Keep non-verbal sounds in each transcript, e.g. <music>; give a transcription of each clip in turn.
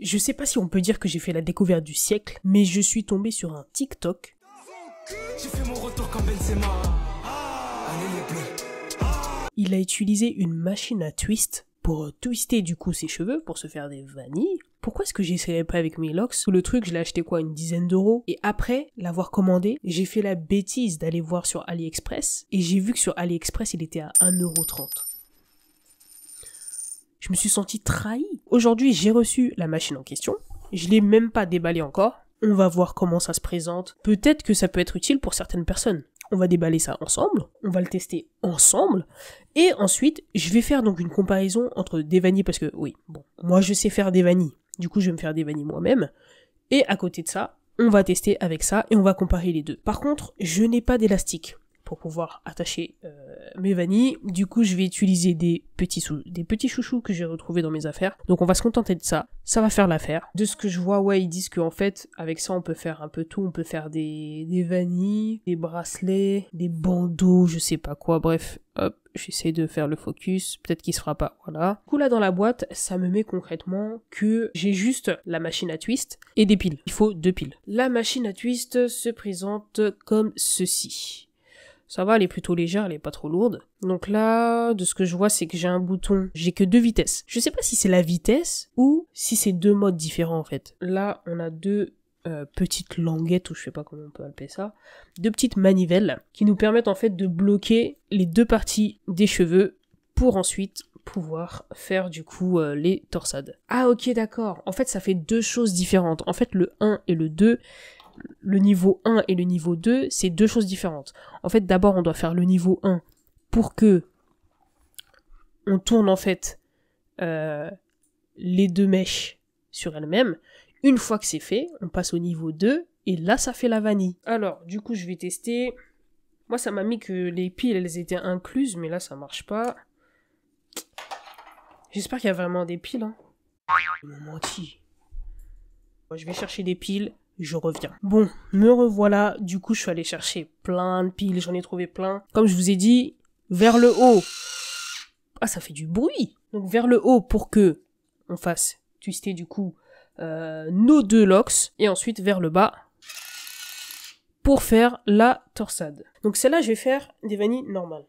Je sais pas si on peut dire que j'ai fait la découverte du siècle, mais je suis tombé sur un TikTok. Il a utilisé une machine à twist pour euh, twister du coup ses cheveux, pour se faire des vanilles. Pourquoi est-ce que j'essaierais pas avec mes locks Le truc, je l'ai acheté quoi, une dizaine d'euros Et après l'avoir commandé, j'ai fait la bêtise d'aller voir sur AliExpress et j'ai vu que sur AliExpress, il était à 1,30€. Je me suis senti trahi. Aujourd'hui, j'ai reçu la machine en question. Je l'ai même pas déballée encore. On va voir comment ça se présente. Peut-être que ça peut être utile pour certaines personnes. On va déballer ça ensemble, on va le tester ensemble, et ensuite je vais faire donc une comparaison entre des vanilles parce que oui, bon, moi je sais faire des vanilles, du coup je vais me faire des vanilles moi-même, et à côté de ça, on va tester avec ça et on va comparer les deux. Par contre, je n'ai pas d'élastique pour pouvoir attacher euh, mes vanilles. Du coup, je vais utiliser des petits, sous, des petits chouchous que j'ai retrouvés dans mes affaires. Donc on va se contenter de ça. Ça va faire l'affaire. De ce que je vois, ouais, ils disent qu'en fait, avec ça, on peut faire un peu tout. On peut faire des, des vanilles, des bracelets, des bandeaux, je sais pas quoi. Bref, hop, j'essaie de faire le focus, peut-être qu'il se fera pas, voilà. Du coup là dans la boîte, ça me met concrètement que j'ai juste la machine à twist et des piles. Il faut deux piles. La machine à twist se présente comme ceci. Ça va, elle est plutôt légère, elle est pas trop lourde. Donc là, de ce que je vois, c'est que j'ai un bouton, j'ai que deux vitesses. Je sais pas si c'est la vitesse ou si c'est deux modes différents en fait. Là, on a deux euh, petites languettes, ou je sais pas comment on peut appeler ça, deux petites manivelles qui nous permettent en fait de bloquer les deux parties des cheveux pour ensuite pouvoir faire du coup euh, les torsades. Ah ok d'accord, en fait ça fait deux choses différentes. En fait le 1 et le 2, le niveau 1 et le niveau 2, c'est deux choses différentes. En fait, d'abord, on doit faire le niveau 1 pour que on tourne en fait euh, les deux mèches sur elles-mêmes. Une fois que c'est fait, on passe au niveau 2 et là ça fait la vanille. Alors du coup je vais tester. Moi ça m'a mis que les piles elles étaient incluses mais là ça marche pas. J'espère qu'il y a vraiment des piles. Ils hein. m'ont menti. je vais chercher des piles je reviens. Bon, me revoilà, du coup je suis allé chercher plein de piles, j'en ai trouvé plein. Comme je vous ai dit, vers le haut. Ah, ça fait du bruit. Donc vers le haut pour que on fasse twister du coup euh, nos deux locks et ensuite vers le bas pour faire la torsade. Donc celle-là, je vais faire des vanilles normales.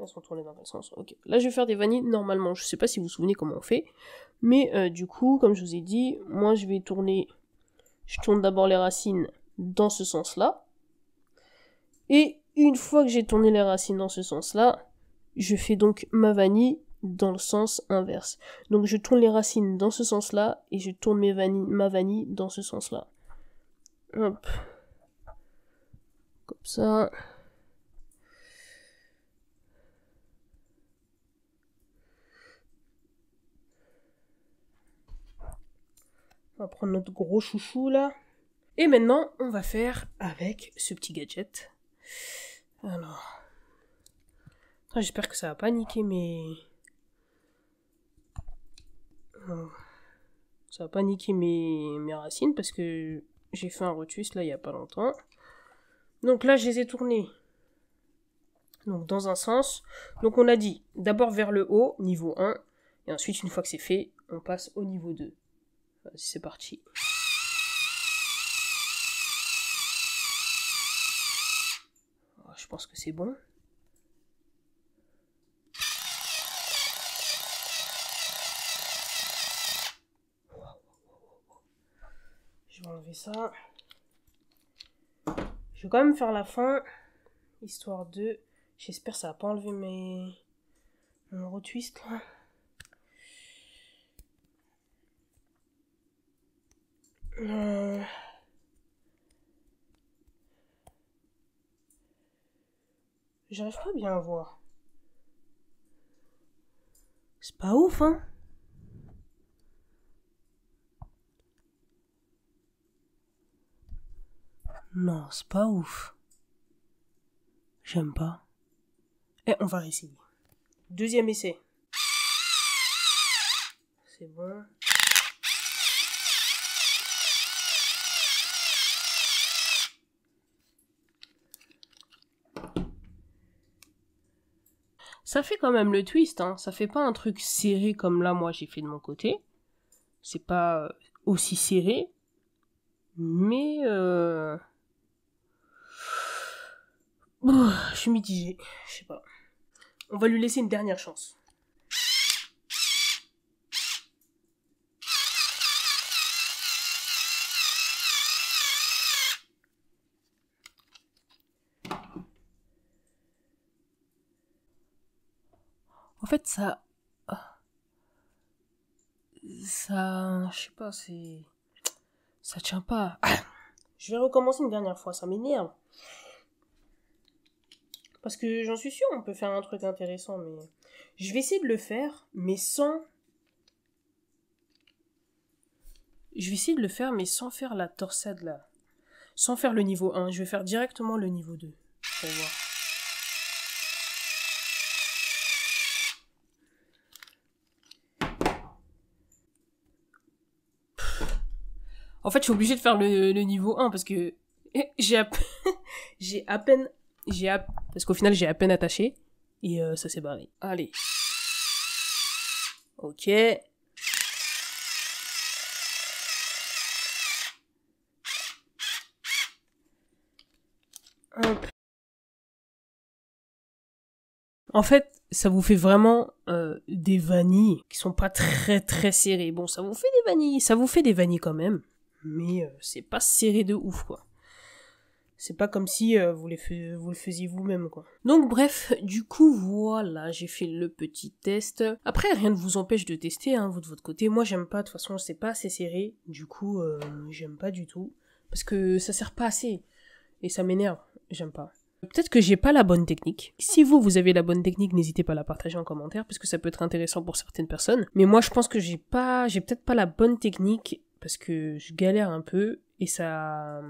Elles sont tournées dans sens Là, je vais faire des vanilles normalement. Je sais pas si vous vous souvenez comment on fait, mais euh, du coup, comme je vous ai dit, moi, je vais tourner je tourne d'abord les racines dans ce sens-là. Et une fois que j'ai tourné les racines dans ce sens-là, je fais donc ma vanille dans le sens inverse. Donc je tourne les racines dans ce sens-là et je tourne mes ma vanille dans ce sens-là. Hop. Comme ça. On va prendre notre gros chouchou là. Et maintenant, on va faire avec ce petit gadget. Alors. Ah, j'espère que ça va pas niquer mes. Ça va pas niquer mes, racines parce que j'ai fait un rotus là il n'y a pas longtemps. Donc là, je les ai tournées. Donc dans un sens. Donc on a dit d'abord vers le haut, niveau 1. Et ensuite, une fois que c'est fait, on passe au niveau 2 c'est parti. Ah, je pense que c'est bon. Je vais enlever ça. Je vais quand même faire la fin. Histoire de... J'espère que ça va pas enlever mes... Mon retwist là. Je euh. J'arrive pas bien à voir. C'est pas ouf, hein Non, c'est pas ouf. J'aime pas. Et eh, on va réessayer. Deuxième essai. C'est bon. Ça fait quand même le twist, hein. Ça fait pas un truc serré comme là, moi, j'ai fait de mon côté. C'est pas euh, aussi serré. Mais. Euh, <sighs> je suis mitigé. Je sais pas. On va lui laisser une dernière chance. En fait, ça. Ça. Je sais pas, c'est. Ça tient pas. <coughs> Je vais recommencer une dernière fois, ça m'énerve. Parce que j'en suis sûre, on peut faire un truc intéressant, mais. Je vais essayer de le faire, mais sans. Je vais essayer de le faire, mais sans faire la torsade là. Sans faire le niveau 1. Je vais faire directement le niveau 2. voir. En fait, je suis obligée de faire le, niveau 1 parce que <laughs> j'ai à... <laughs> j'ai à peine j'ai à... parce qu'au final j'ai à peine attaché et euh, ça s'est barré. Allez. OK. Hop. En fait, ça vous fait vraiment euh, des vanilles qui sont pas très très serrées. Bon, ça vous fait des vanilles, ça vous fait des vanilles quand même mais euh, c'est pas serré de ouf, quoi. C'est pas comme si euh, vous, les vous, le faisiez vous-même, quoi. Donc bref, du coup, voilà, j'ai fait le petit test. Après, rien ne vous empêche de tester, hein, vous de votre côté. Moi, j'aime pas, de toute façon, c'est pas assez serré. Du coup, euh, j'aime pas du tout. Parce que ça sert pas assez. Et ça m'énerve, j'aime pas. Peut-être que j'ai pas la bonne technique. Si vous, vous avez la bonne technique, n'hésitez pas à la partager en commentaire, parce que ça peut être intéressant pour certaines personnes. Mais moi, je pense que j'ai pas, j'ai peut-être pas la bonne technique parce que je galère un peu et ça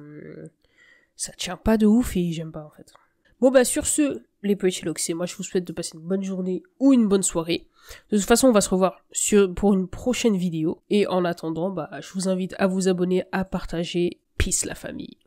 ça tient pas de ouf et j'aime pas en fait. Bon bah sur ce, les petits moi je vous souhaite de passer une bonne journée ou une bonne soirée. De toute façon, on va se revoir sur, pour une prochaine vidéo. Et en attendant, bah, je vous invite à vous abonner, à partager. Peace la famille.